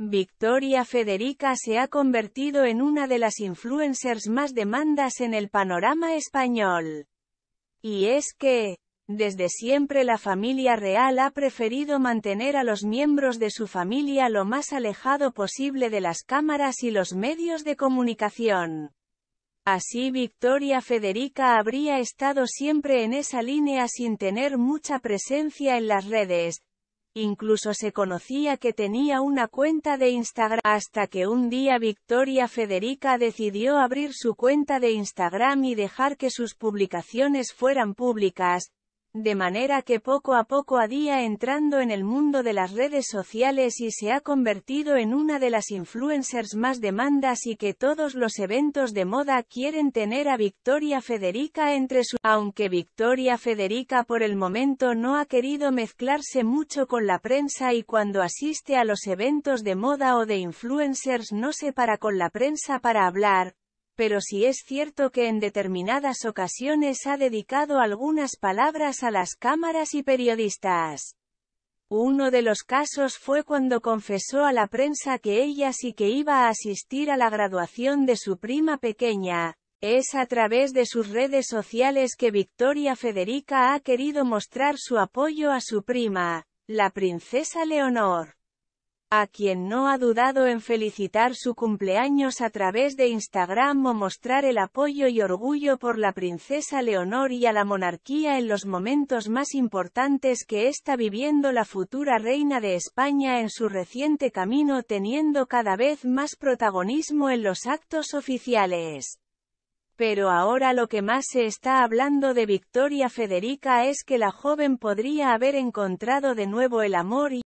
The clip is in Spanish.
Victoria Federica se ha convertido en una de las influencers más demandas en el panorama español. Y es que, desde siempre la familia real ha preferido mantener a los miembros de su familia lo más alejado posible de las cámaras y los medios de comunicación. Así Victoria Federica habría estado siempre en esa línea sin tener mucha presencia en las redes, Incluso se conocía que tenía una cuenta de Instagram, hasta que un día Victoria Federica decidió abrir su cuenta de Instagram y dejar que sus publicaciones fueran públicas, de manera que poco a poco ha día entrando en el mundo de las redes sociales y se ha convertido en una de las influencers más demandas y que todos los eventos de moda quieren tener a Victoria Federica entre su... Aunque Victoria Federica por el momento no ha querido mezclarse mucho con la prensa y cuando asiste a los eventos de moda o de influencers no se para con la prensa para hablar, pero sí es cierto que en determinadas ocasiones ha dedicado algunas palabras a las cámaras y periodistas. Uno de los casos fue cuando confesó a la prensa que ella sí que iba a asistir a la graduación de su prima pequeña. Es a través de sus redes sociales que Victoria Federica ha querido mostrar su apoyo a su prima, la princesa Leonor a quien no ha dudado en felicitar su cumpleaños a través de Instagram o mostrar el apoyo y orgullo por la princesa Leonor y a la monarquía en los momentos más importantes que está viviendo la futura reina de España en su reciente camino teniendo cada vez más protagonismo en los actos oficiales. Pero ahora lo que más se está hablando de Victoria Federica es que la joven podría haber encontrado de nuevo el amor y